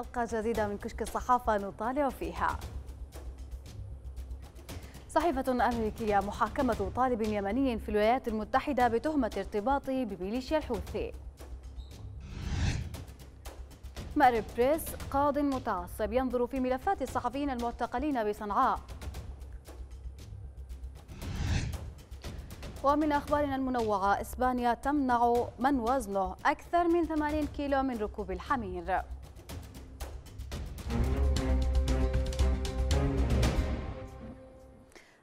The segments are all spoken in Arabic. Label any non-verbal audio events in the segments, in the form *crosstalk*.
حلقة جديدة من كشك الصحافة نطالع فيها صحيفة أمريكية محاكمة طالب يمني في الولايات المتحدة بتهمة ارتباطه بميليشيا الحوثي مأرب بريس قاض متعصب ينظر في ملفات الصحفيين المعتقلين بصنعاء ومن أخبارنا المنوعة إسبانيا تمنع من وزنه أكثر من 80 كيلو من ركوب الحمير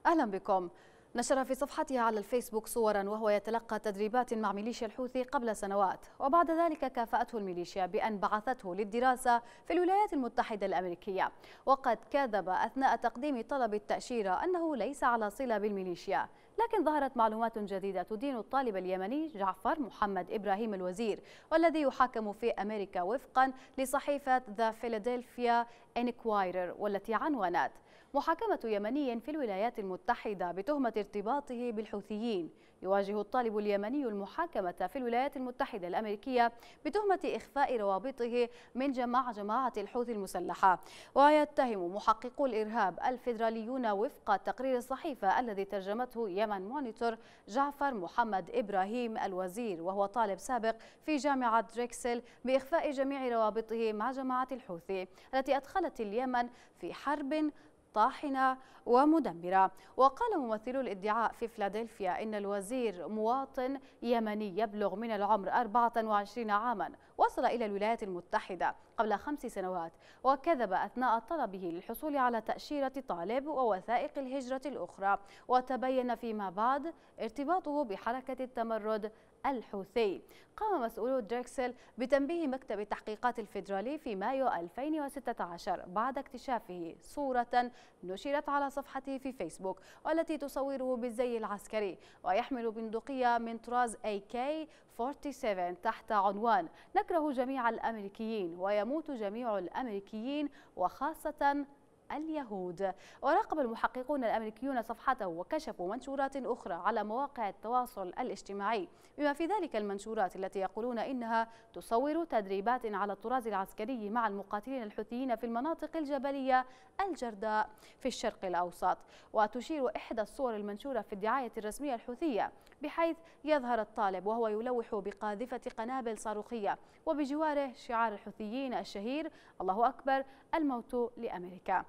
أهلا بكم نشر في صفحته على الفيسبوك صورا وهو يتلقى تدريبات مع ميليشيا الحوثي قبل سنوات وبعد ذلك كافأته الميليشيا بأن بعثته للدراسة في الولايات المتحدة الأمريكية وقد كذب أثناء تقديم طلب التأشيرة أنه ليس على صلة بالميليشيا لكن ظهرت معلومات جديدة تدين الطالب اليمني جعفر محمد إبراهيم الوزير والذي يحاكم في أمريكا وفقا لصحيفة ذا فيلادلفيا انكوايرر والتي عنونت محاكمة يمني في الولايات المتحدة بتهمة ارتباطه بالحوثيين يواجه الطالب اليمني المحاكمة في الولايات المتحدة الأمريكية بتهمة إخفاء روابطه من جماعة جماعة الحوثي المسلحة ويتهم محققو الإرهاب الفيدراليون وفق تقرير الصحيفة الذي ترجمته يمن مونيتور جعفر محمد إبراهيم الوزير وهو طالب سابق في جامعة دريكسل بإخفاء جميع روابطه مع جماعة الحوثي التي أدخلت اليمن في حرب طاحنة ومدمرة وقال ممثل الادعاء في فيلادلفيا إن الوزير مواطن يمني يبلغ من العمر 24 عاما وصل إلى الولايات المتحدة قبل خمس سنوات وكذب أثناء طلبه للحصول على تأشيرة طالب ووثائق الهجرة الأخرى وتبين فيما بعد ارتباطه بحركة التمرد الحوثي قام مسؤول دريكسل بتنبيه مكتب التحقيقات الفيدرالي في مايو 2016 بعد اكتشافه صورة نشرت على صفحته في فيسبوك والتي تصوره بالزي العسكري ويحمل بندقية من طراز اي كي 47 تحت عنوان نكره جميع الأمريكيين ويموت جميع الأمريكيين وخاصة اليهود وراقب المحققون الأمريكيون صفحته وكشفوا منشورات أخرى على مواقع التواصل الاجتماعي بما في ذلك المنشورات التي يقولون إنها تصور تدريبات على الطراز العسكري مع المقاتلين الحوثيين في المناطق الجبلية الجرداء في الشرق الأوسط وتشير إحدى الصور المنشورة في الدعاية الرسمية الحوثية بحيث يظهر الطالب وهو يلوح بقاذفة قنابل صاروخية وبجواره شعار الحوثيين الشهير الله أكبر الموت لأمريكا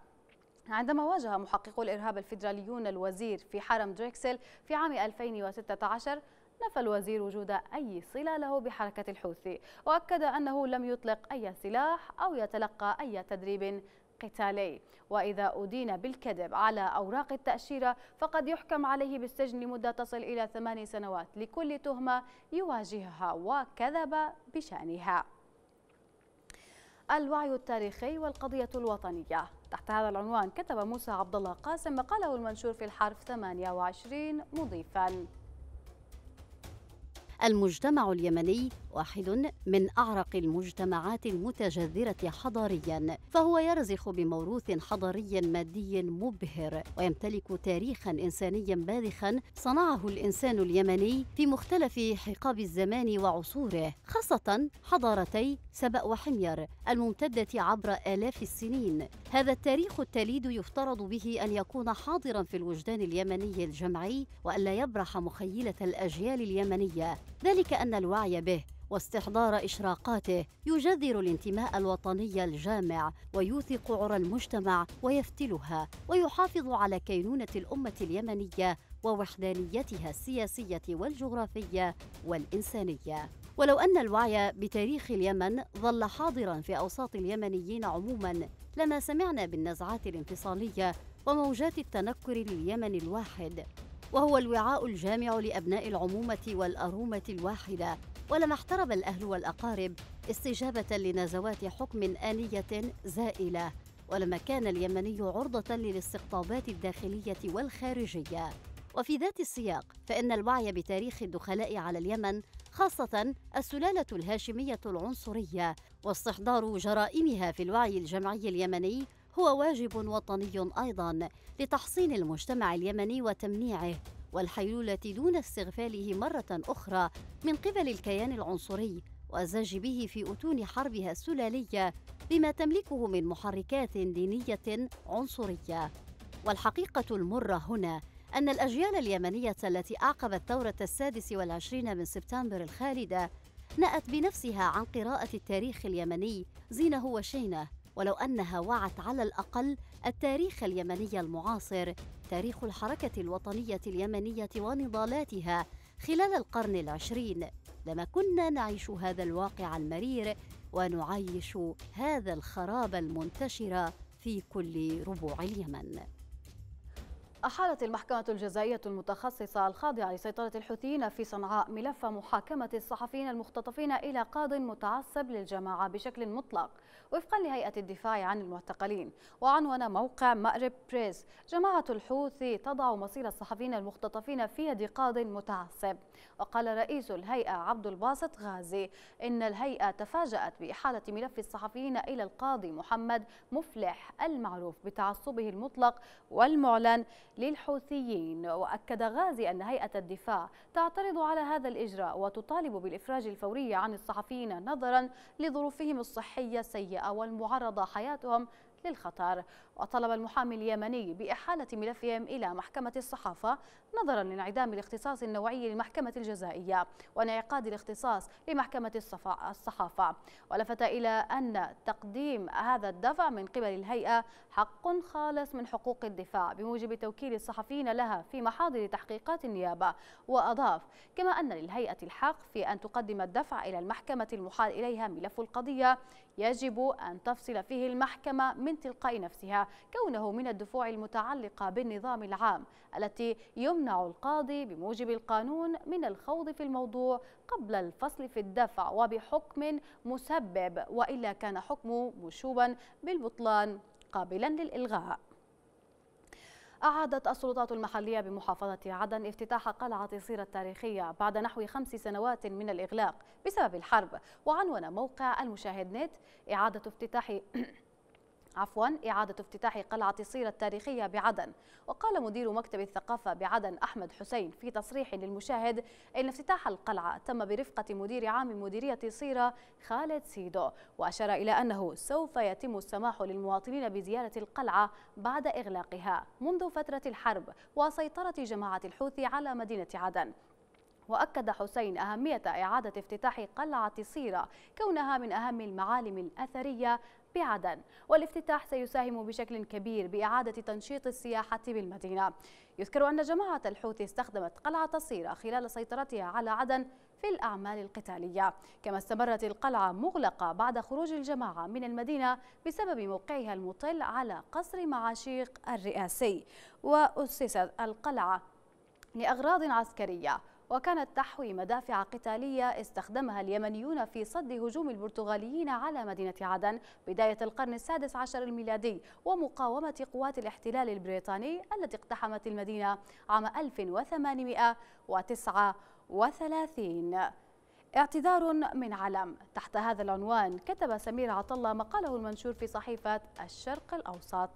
عندما واجه محققو الإرهاب الفيدراليون الوزير في حرم دريكسل في عام 2016 نفى الوزير وجود أي صلة له بحركة الحوثي وأكد أنه لم يطلق أي سلاح أو يتلقى أي تدريب قتالي وإذا أدين بالكذب على أوراق التأشيرة فقد يحكم عليه بالسجن لمدة تصل إلى ثماني سنوات لكل تهمة يواجهها وكذب بشأنها الوعي التاريخي والقضية الوطنية تحت هذا العنوان كتب موسى عبد الله قاسم مقاله المنشور في الحرف 28 مضيفاً المجتمع اليمني واحد من أعرق المجتمعات المتجذرة حضاريا فهو يرزخ بموروث حضاري مادي مبهر ويمتلك تاريخا إنسانيا باذخا صنعه الإنسان اليمني في مختلف حقاب الزمان وعصوره خاصة حضارتي سبأ وحمير الممتدة عبر آلاف السنين هذا التاريخ التليد يفترض به أن يكون حاضرا في الوجدان اليمني الجمعي وألا يبرح مخيلة الأجيال اليمنية ذلك أن الوعي به واستحضار إشراقاته يجذر الانتماء الوطني الجامع ويوثق عرى المجتمع ويفتلها ويحافظ على كينونة الأمة اليمنية ووحدانيتها السياسية والجغرافية والإنسانية ولو أن الوعي بتاريخ اليمن ظل حاضرا في أوساط اليمنيين عموما لما سمعنا بالنزعات الانفصالية وموجات التنكر لليمن الواحد وهو الوعاء الجامع لأبناء العمومة والأرومة الواحدة ولما احترم الأهل والأقارب استجابة لنزوات حكم آنية زائلة ولما كان اليمني عرضة للاستقطابات الداخلية والخارجية وفي ذات السياق فإن الوعي بتاريخ الدخلاء على اليمن خاصة السلالة الهاشمية العنصرية واستحضار جرائمها في الوعي الجمعي اليمني هو واجب وطني أيضا لتحصين المجتمع اليمني وتمنيعه والحيلولة دون استغفاله مرة أخرى من قبل الكيان العنصري والزج به في أتون حربها السلالية بما تملكه من محركات دينية عنصرية والحقيقة المرة هنا أن الأجيال اليمنية التي أعقبت ثورة السادس والعشرين من سبتمبر الخالدة نأت بنفسها عن قراءة التاريخ اليمني زينه وشينه ولو أنها وعت على الأقل التاريخ اليمني المعاصر تاريخ الحركة الوطنية اليمنية ونضالاتها خلال القرن العشرين لما كنا نعيش هذا الواقع المرير ونعيش هذا الخراب المنتشر في كل ربوع اليمن أحالت المحكمة الجزائية المتخصصة الخاضعة لسيطرة الحوثيين في صنعاء ملف محاكمة الصحفيين المختطفين إلى قاض متعصب للجماعة بشكل مطلق وفقا لهيئة الدفاع عن المعتقلين وعنون موقع مأرب بريس جماعة الحوثي تضع مصير الصحفيين المختطفين في يد قاض متعصب وقال رئيس الهيئة عبد الباسط غازي إن الهيئة تفاجأت بإحالة ملف الصحفيين إلى القاضي محمد مفلح المعروف بتعصبه المطلق والمعلن للحوثيين وأكد غازي أن هيئة الدفاع تعترض على هذا الإجراء وتطالب بالإفراج الفوري عن الصحفيين نظرا لظروفهم الصحية السيئة السيئة والمعرضة حياتهم للخطر وطلب المحامي اليمني بإحالة ملفهم إلى محكمة الصحافة نظرا لانعدام الاختصاص النوعي للمحكمة الجزائية وانعقاد الاختصاص لمحكمة الصحافة ولفت إلى أن تقديم هذا الدفع من قبل الهيئة حق خالص من حقوق الدفاع بموجب توكيل الصحفيين لها في محاضر تحقيقات النيابة وأضاف كما أن للهيئة الحق في أن تقدم الدفع إلى المحكمة المحال إليها ملف القضية يجب أن تفصل فيه المحكمة من تلقاء نفسها كونه من الدفوع المتعلقة بالنظام العام التي يمنع القاضي بموجب القانون من الخوض في الموضوع قبل الفصل في الدفع وبحكم مسبب وإلا كان حكمه مشوبا بالبطلان قابلا للإلغاء أعادت السلطات المحلية بمحافظة عدن افتتاح قلعة صير التاريخية بعد نحو خمس سنوات من الإغلاق بسبب الحرب وعنون موقع المشاهد نت إعادة افتتاح *clears throat* عفوا إعادة افتتاح قلعة صيرة التاريخية بعدن وقال مدير مكتب الثقافة بعدن أحمد حسين في تصريح للمشاهد أن افتتاح القلعة تم برفقة مدير عام مديرية صيرة خالد سيدو وأشار إلى أنه سوف يتم السماح للمواطنين بزيارة القلعة بعد إغلاقها منذ فترة الحرب وسيطرة جماعة الحوثي على مدينة عدن وأكد حسين أهمية إعادة افتتاح قلعة صيرة كونها من أهم المعالم الأثرية بعدن والافتتاح سيساهم بشكل كبير بإعادة تنشيط السياحة بالمدينة يذكر أن جماعة الحوثي استخدمت قلعة صيرة خلال سيطرتها على عدن في الأعمال القتالية كما استمرت القلعة مغلقة بعد خروج الجماعة من المدينة بسبب موقعها المطل على قصر معاشيق الرئاسي وأسست القلعة لأغراض عسكرية وكانت تحوي مدافع قتالية استخدمها اليمنيون في صد هجوم البرتغاليين على مدينة عدن بداية القرن السادس عشر الميلادي ومقاومة قوات الاحتلال البريطاني التي اقتحمت المدينة عام 1839 اعتذار من علم تحت هذا العنوان كتب سمير عطلة مقاله المنشور في صحيفة الشرق الأوسط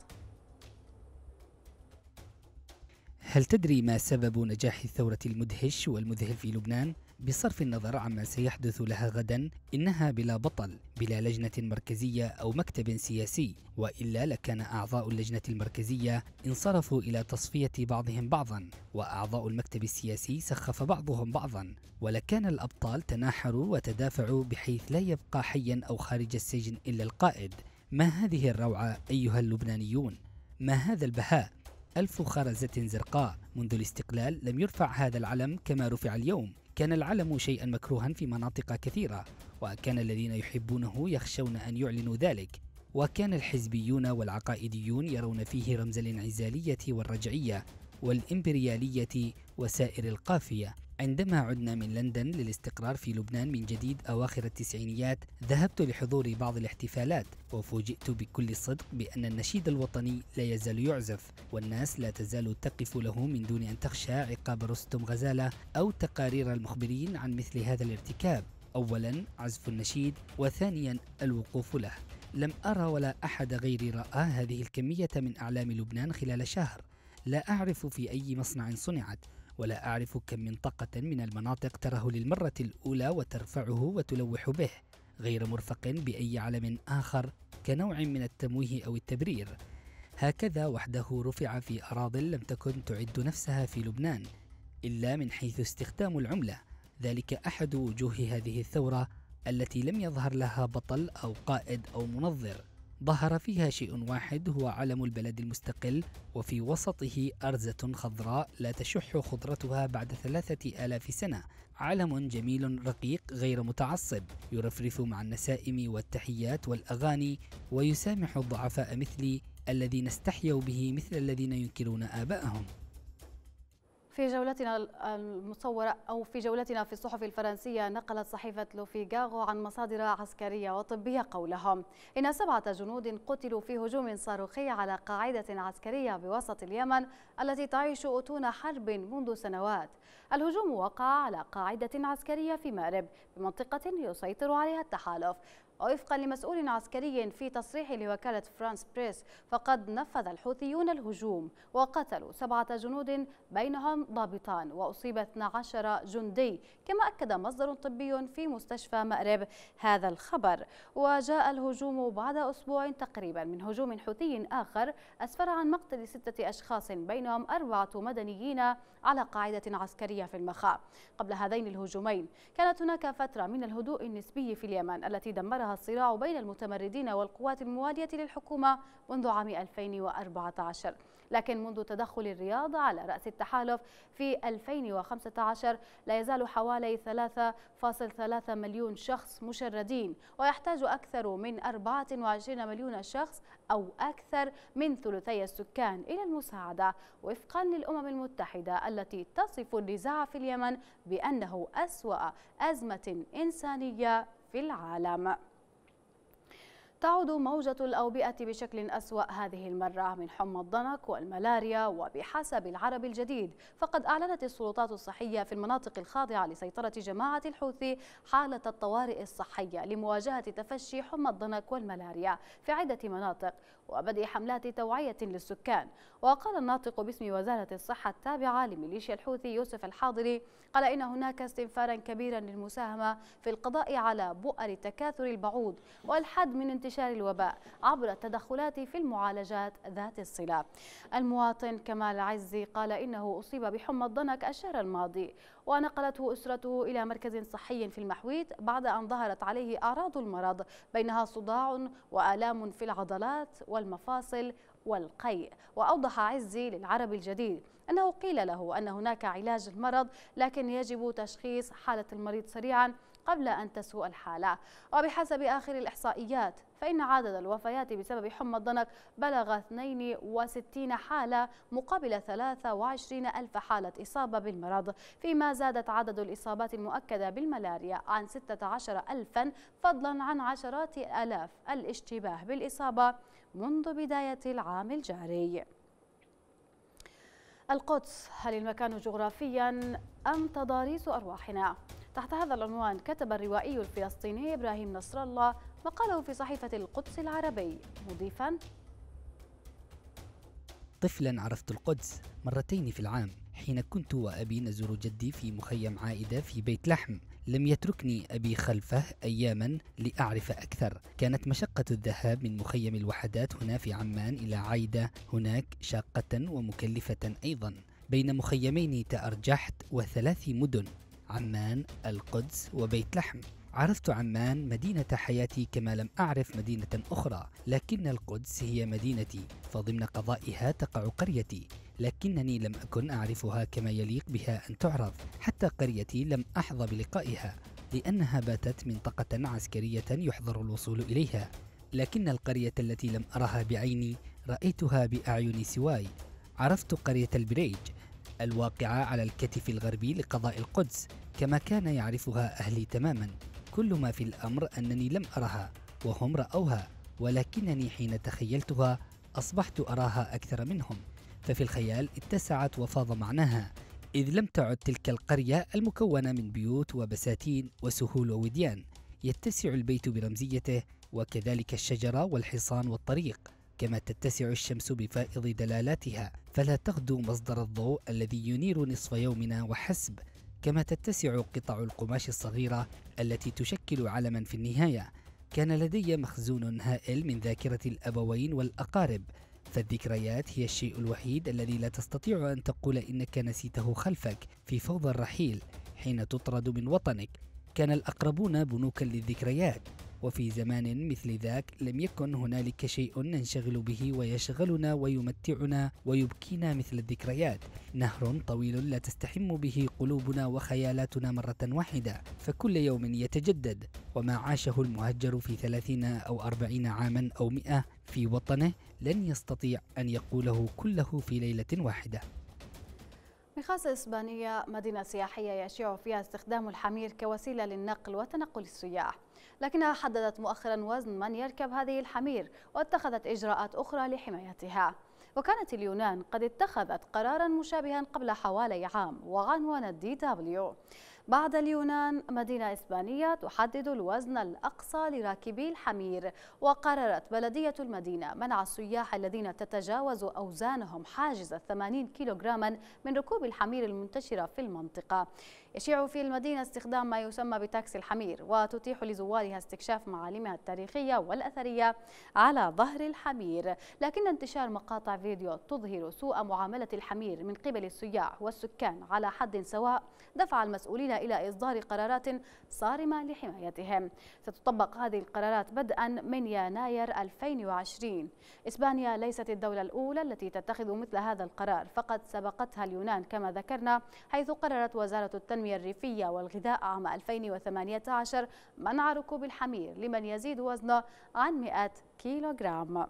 هل تدري ما سبب نجاح الثورة المدهش والمذهل في لبنان؟ بصرف النظر عما سيحدث لها غدا إنها بلا بطل بلا لجنة مركزية أو مكتب سياسي وإلا لكان أعضاء اللجنة المركزية انصرفوا إلى تصفية بعضهم بعضا وأعضاء المكتب السياسي سخف بعضهم بعضا ولكان الأبطال تناحروا وتدافعوا بحيث لا يبقى حيا أو خارج السجن إلا القائد ما هذه الروعة أيها اللبنانيون؟ ما هذا البهاء؟ ألف خرزة زرقاء منذ الاستقلال لم يرفع هذا العلم كما رفع اليوم كان العلم شيئا مكروها في مناطق كثيرة وكان الذين يحبونه يخشون أن يعلنوا ذلك وكان الحزبيون والعقائديون يرون فيه رمز الانعزالية والرجعية والإمبريالية وسائر القافية عندما عدنا من لندن للاستقرار في لبنان من جديد أواخر التسعينيات ذهبت لحضور بعض الاحتفالات وفوجئت بكل صدق بأن النشيد الوطني لا يزال يعزف والناس لا تزال تقف له من دون أن تخشى عقاب رستم غزالة أو تقارير المخبرين عن مثل هذا الارتكاب أولا عزف النشيد وثانيا الوقوف له لم أرى ولا أحد غيري رأى هذه الكمية من أعلام لبنان خلال شهر لا أعرف في أي مصنع صنعت ولا أعرف كم منطقة من المناطق تراه للمرة الأولى وترفعه وتلوح به غير مرفق بأي علم آخر كنوع من التمويه أو التبرير هكذا وحده رفع في أراضٍ لم تكن تعد نفسها في لبنان إلا من حيث استخدام العملة ذلك أحد وجوه هذه الثورة التي لم يظهر لها بطل أو قائد أو منظر ظهر فيها شيء واحد هو علم البلد المستقل وفي وسطه أرزة خضراء لا تشح خضرتها بعد ثلاثة آلاف سنة علم جميل رقيق غير متعصب يرفرف مع النسائم والتحيات والأغاني ويسامح الضعفاء مثلي الذين استحيوا به مثل الذين ينكرون آباءهم في جولتنا المصورة أو في جولتنا في الصحف الفرنسية نقلت صحيفة لوفيغاغو عن مصادر عسكرية وطبية قولهم إن سبعة جنود قتلوا في هجوم صاروخي على قاعدة عسكرية بوسط اليمن التي تعيش أتون حرب منذ سنوات الهجوم وقع على قاعدة عسكرية في مأرب بمنطقة يسيطر عليها التحالف ووفقا لمسؤول عسكري في تصريح لوكالة فرانس بريس فقد نفذ الحوثيون الهجوم وقتلوا سبعة جنود بينهم ضابطان وأصيب 12 جندي كما أكد مصدر طبي في مستشفى مأرب هذا الخبر وجاء الهجوم بعد أسبوع تقريبا من هجوم حوثي آخر أسفر عن مقتل ستة أشخاص بينهم أربعة مدنيين على قاعدة عسكرية في المخاء قبل هذين الهجومين كانت هناك فترة من الهدوء النسبي في اليمن التي دمرها الصراع بين المتمردين والقوات الموالية للحكومة منذ عام 2014 لكن منذ تدخل الرياض على رأس التحالف في 2015 لا يزال حوالي 3.3 مليون شخص مشردين ويحتاج أكثر من 24 مليون شخص أو أكثر من ثلثي السكان إلى المساعدة وفقا للأمم المتحدة التي تصف النزاع في اليمن بأنه أسوأ أزمة إنسانية في العالم تعود موجة الأوبئة بشكل أسوأ هذه المرة من حمى الضنك والملاريا وبحسب العرب الجديد فقد أعلنت السلطات الصحية في المناطق الخاضعة لسيطرة جماعة الحوثي حالة الطوارئ الصحية لمواجهة تفشي حمى الضنك والملاريا في عدة مناطق وبدء حملات توعية للسكان وقال الناطق باسم وزارة الصحة التابعة لميليشيا الحوثي يوسف الحاضري قال إن هناك استنفارا كبيرا للمساهمة في القضاء على بؤر تكاثر البعوض والحد من انتشار الوباء عبر التدخلات في المعالجات ذات الصلة المواطن كمال عزي قال إنه أصيب بحمى الضنك الشهر الماضي ونقلته أسرته إلى مركز صحي في المحويت بعد أن ظهرت عليه أعراض المرض بينها صداع وآلام في العضلات والمفاصل والقيء وأوضح عزي للعرب الجديد أنه قيل له أن هناك علاج المرض لكن يجب تشخيص حالة المريض سريعا قبل أن تسوء الحالة وبحسب آخر الإحصائيات فإن عدد الوفيات بسبب حمى الضنك بلغ 62 حالة مقابل 23 ألف حالة إصابة بالمرض فيما زادت عدد الإصابات المؤكدة بالملاريا عن 16 ألفا فضلا عن عشرات ألاف الاشتباه بالإصابة منذ بداية العام الجاري القدس هل المكان جغرافيا أم تضاريس أرواحنا؟ تحت هذا العنوان كتب الروائي الفلسطيني إبراهيم نصر الله وقاله في صحيفة القدس العربي مضيفا طفلا عرفت القدس مرتين في العام حين كنت وأبي نزور جدي في مخيم عائدة في بيت لحم لم يتركني أبي خلفه أياما لأعرف أكثر كانت مشقة الذهاب من مخيم الوحدات هنا في عمان إلى عايدة هناك شاقة ومكلفة أيضا بين مخيمين تأرجحت وثلاث مدن عمان القدس وبيت لحم عرفت عمان مدينة حياتي كما لم أعرف مدينة أخرى، لكن القدس هي مدينتي، فضمن قضائها تقع قريتي، لكنني لم أكن أعرفها كما يليق بها أن تعرف، حتى قريتي لم أحظى بلقائها، لأنها باتت منطقة عسكرية يحظر الوصول إليها، لكن القرية التي لم أرها بعيني رأيتها بأعين سواي، عرفت قرية البريج الواقعة على الكتف الغربي لقضاء القدس، كما كان يعرفها أهلي تماماً. كل ما في الأمر أنني لم أرها وهم رأوها ولكنني حين تخيلتها أصبحت أراها أكثر منهم ففي الخيال اتسعت وفاض معناها إذ لم تعد تلك القرية المكونة من بيوت وبساتين وسهول ووديان يتسع البيت برمزيته وكذلك الشجرة والحصان والطريق كما تتسع الشمس بفائض دلالاتها فلا تغدو مصدر الضوء الذي ينير نصف يومنا وحسب كما تتسع قطع القماش الصغيرة التي تشكل علما في النهاية كان لدي مخزون هائل من ذاكرة الأبوين والأقارب فالذكريات هي الشيء الوحيد الذي لا تستطيع أن تقول إنك نسيته خلفك في فوضى الرحيل حين تطرد من وطنك كان الأقربون بنوكا للذكريات وفي زمان مثل ذاك لم يكن هنالك شيء ننشغل به ويشغلنا ويمتعنا ويبكينا مثل الذكريات نهر طويل لا تستحم به قلوبنا وخيالاتنا مرة واحدة فكل يوم يتجدد وما عاشه المهجر في ثلاثين أو أربعين عاما أو مئة في وطنه لن يستطيع أن يقوله كله في ليلة واحدة بخاصة إسبانيا مدينة سياحية يشيع فيها استخدام الحمير كوسيلة للنقل وتنقل السياح لكنها حددت مؤخرا وزن من يركب هذه الحمير واتخذت إجراءات أخرى لحمايتها وكانت اليونان قد اتخذت قرارا مشابها قبل حوالي عام وعنوان الدي دبليو بعد اليونان مدينة إسبانية تحدد الوزن الأقصى لراكبي الحمير وقررت بلدية المدينة منع السياح الذين تتجاوز أوزانهم حاجز 80 كيلوغراما من ركوب الحمير المنتشرة في المنطقة يشيع في المدينة استخدام ما يسمى بتاكسي الحمير وتتيح لزوارها استكشاف معالمها التاريخية والأثرية على ظهر الحمير لكن انتشار مقاطع فيديو تظهر سوء معاملة الحمير من قبل السياح والسكان على حد سواء دفع المسؤولين المحتاجين إلى إصدار قرارات صارمة لحمايتهم ستطبق هذه القرارات بدءا من يناير 2020 إسبانيا ليست الدولة الأولى التي تتخذ مثل هذا القرار فقد سبقتها اليونان كما ذكرنا حيث قررت وزارة التنمية الريفية والغذاء عام 2018 منع ركوب الحمير لمن يزيد وزنه عن 100 كيلوغرام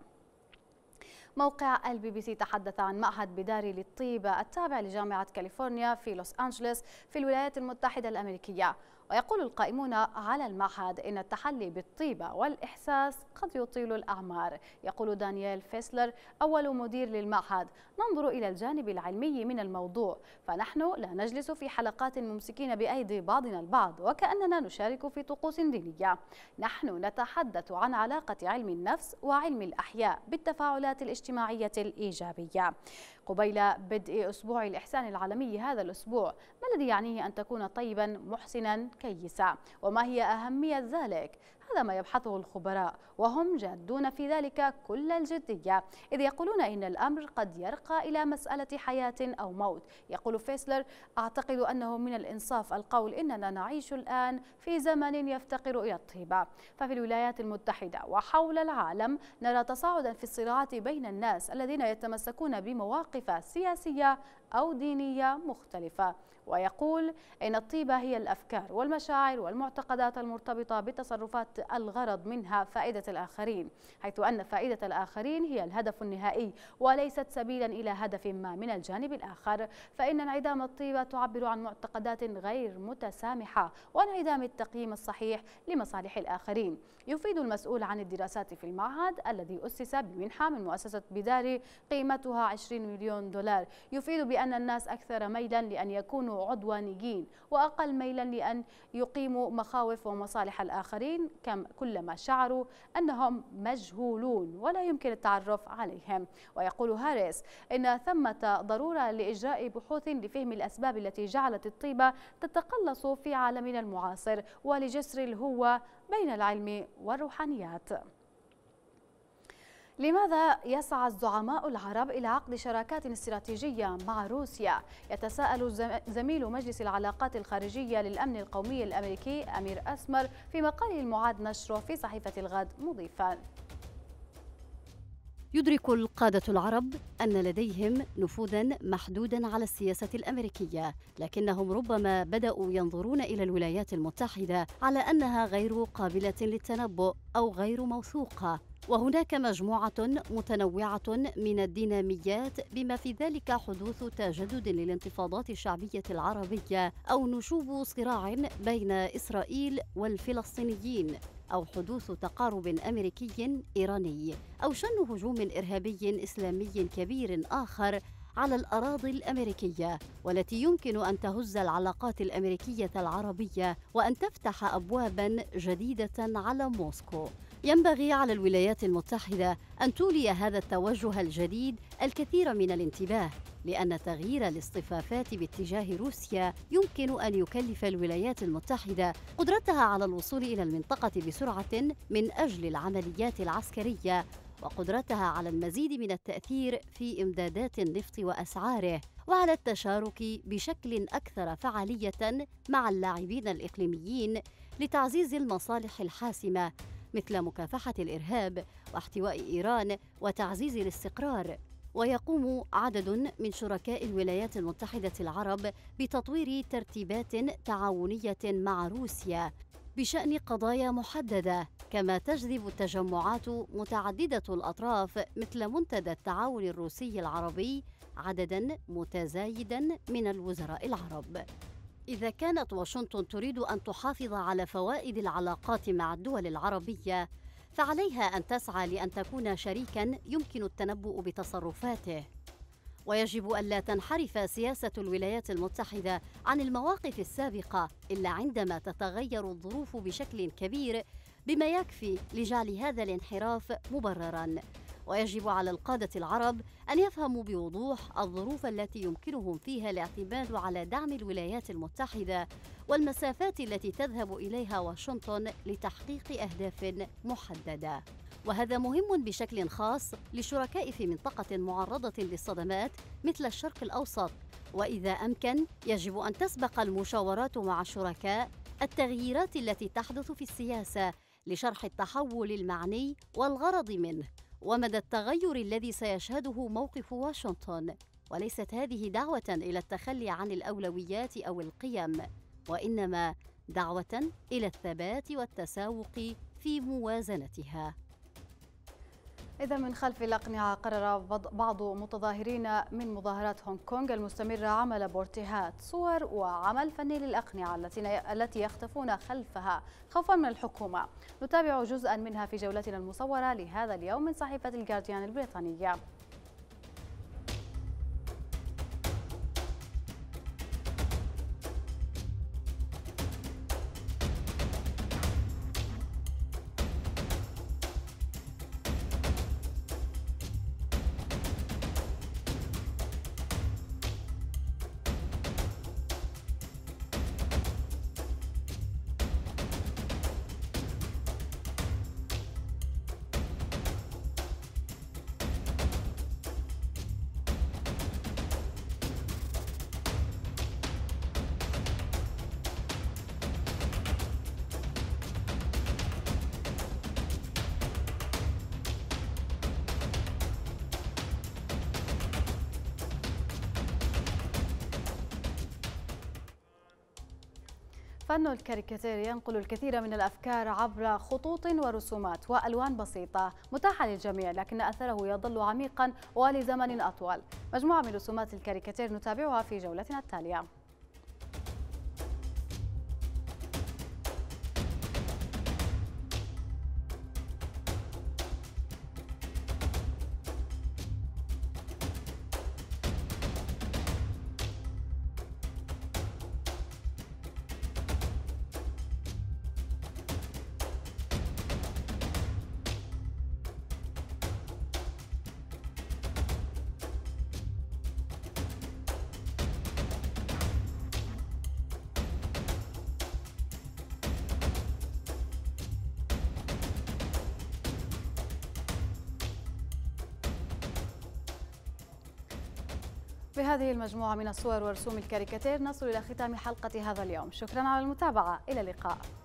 موقع البي بي سي تحدث عن معهد بداري للطيبة التابع لجامعة كاليفورنيا في لوس أنجلوس في الولايات المتحدة الأمريكية ويقول القائمون على المعهد إن التحلي بالطيبة والإحساس قد يطيل الأعمار يقول دانيال فيسلر أول مدير للمعهد ننظر إلى الجانب العلمي من الموضوع فنحن لا نجلس في حلقات ممسكين بأيدي بعضنا البعض وكأننا نشارك في طقوس دينية نحن نتحدث عن علاقة علم النفس وعلم الأحياء بالتفاعلات الاجتماعية الإيجابية قبيل بدء أسبوع الإحسان العالمي هذا الأسبوع ما الذي يعنيه أن تكون طيبا محسنا الكيسة وما هي أهمية ذلك هذا ما يبحثه الخبراء وهم جادون في ذلك كل الجدية إذ يقولون إن الأمر قد يرقى إلى مسألة حياة أو موت يقول فيسلر أعتقد أنه من الإنصاف القول إننا نعيش الآن في زمن يفتقر إلى الطيبة ففي الولايات المتحدة وحول العالم نرى تصاعدا في الصراعات بين الناس الذين يتمسكون بمواقف سياسية أو دينية مختلفة ويقول إن الطيبة هي الأفكار والمشاعر والمعتقدات المرتبطة بتصرفات الغرض منها فائدة الآخرين حيث أن فائدة الآخرين هي الهدف النهائي وليست سبيلا إلى هدف ما من الجانب الآخر فإن انعدام الطيبة تعبر عن معتقدات غير متسامحة وانعدام التقييم الصحيح لمصالح الآخرين يفيد المسؤول عن الدراسات في المعهد الذي أسس بمنحة من مؤسسة بداري قيمتها 20 مليون دولار يفيد بأن الناس أكثر ميلا لأن يكونوا عدوانيين وأقل ميلا لأن يقيموا مخاوف ومصالح الآخرين كم كلما شعروا أنهم مجهولون ولا يمكن التعرف عليهم ويقول هاريس إن ثمة ضرورة لإجراء بحوث لفهم الأسباب التي جعلت الطيبة تتقلص في عالمنا المعاصر ولجسر الهوة بين العلم والروحانيات لماذا يسعى الزعماء العرب إلى عقد شراكات استراتيجية مع روسيا؟ يتساءل زميل مجلس العلاقات الخارجية للأمن القومي الأمريكي أمير أسمر في مقاله المعاد نشره في صحيفة الغد مضيفا يدرك القادة العرب أن لديهم نفوذا محدودا على السياسة الأمريكية، لكنهم ربما بدأوا ينظرون إلى الولايات المتحدة على أنها غير قابلة للتنبؤ أو غير موثوقة، وهناك مجموعة متنوعة من الديناميات بما في ذلك حدوث تجدد للانتفاضات الشعبية العربية أو نشوب صراع بين إسرائيل والفلسطينيين أو حدوث تقارب أمريكي إيراني أو شن هجوم إرهابي إسلامي كبير آخر على الأراضي الأمريكية والتي يمكن أن تهز العلاقات الأمريكية العربية وأن تفتح أبوابا جديدة على موسكو ينبغي على الولايات المتحدة أن تولي هذا التوجه الجديد الكثير من الانتباه لأن تغيير الاصطفافات باتجاه روسيا يمكن أن يكلف الولايات المتحدة قدرتها على الوصول إلى المنطقة بسرعة من أجل العمليات العسكرية وقدرتها على المزيد من التأثير في إمدادات النفط وأسعاره وعلى التشارك بشكل أكثر فعالية مع اللاعبين الإقليميين لتعزيز المصالح الحاسمة مثل مكافحة الإرهاب واحتواء إيران وتعزيز الاستقرار ويقوم عدد من شركاء الولايات المتحدة العرب بتطوير ترتيبات تعاونية مع روسيا بشأن قضايا محددة كما تجذب التجمعات متعددة الأطراف مثل منتدى التعاون الروسي العربي عددا متزايدا من الوزراء العرب إذا كانت واشنطن تريد أن تحافظ على فوائد العلاقات مع الدول العربية فعليها أن تسعى لأن تكون شريكا يمكن التنبؤ بتصرفاته ويجب ألا تنحرف سياسة الولايات المتحدة عن المواقف السابقة إلا عندما تتغير الظروف بشكل كبير بما يكفي لجعل هذا الانحراف مبررا ويجب على القادة العرب أن يفهموا بوضوح الظروف التي يمكنهم فيها الاعتماد على دعم الولايات المتحدة والمسافات التي تذهب إليها واشنطن لتحقيق أهداف محددة. وهذا مهم بشكل خاص للشركاء في منطقة معرضة للصدمات مثل الشرق الأوسط، وإذا أمكن يجب أن تسبق المشاورات مع الشركاء التغييرات التي تحدث في السياسة لشرح التحول المعني والغرض منه ومدى التغير الذي سيشهده موقف واشنطن وليست هذه دعوه الى التخلي عن الاولويات او القيم وانما دعوه الى الثبات والتساوق في موازنتها إذا من خلف الأقنعة قرر بعض متظاهرين من مظاهرات هونغ كونغ المستمرة عمل بورتيهات صور وعمل فني للأقنعة التي يختفون خلفها خوفا من الحكومة نتابع جزءا منها في جولتنا المصورة لهذا اليوم من صحيفة الجارديان البريطانية فن الكاريكاتير ينقل الكثير من الأفكار عبر خطوط ورسومات وألوان بسيطة متاحة للجميع لكن أثره يظل عميقا ولزمن أطول مجموعة من رسومات الكاريكاتير نتابعها في جولتنا التالية بهذه المجموعة من الصور ورسوم الكاريكاتير نصل إلى ختام حلقة هذا اليوم شكرا على المتابعة إلى اللقاء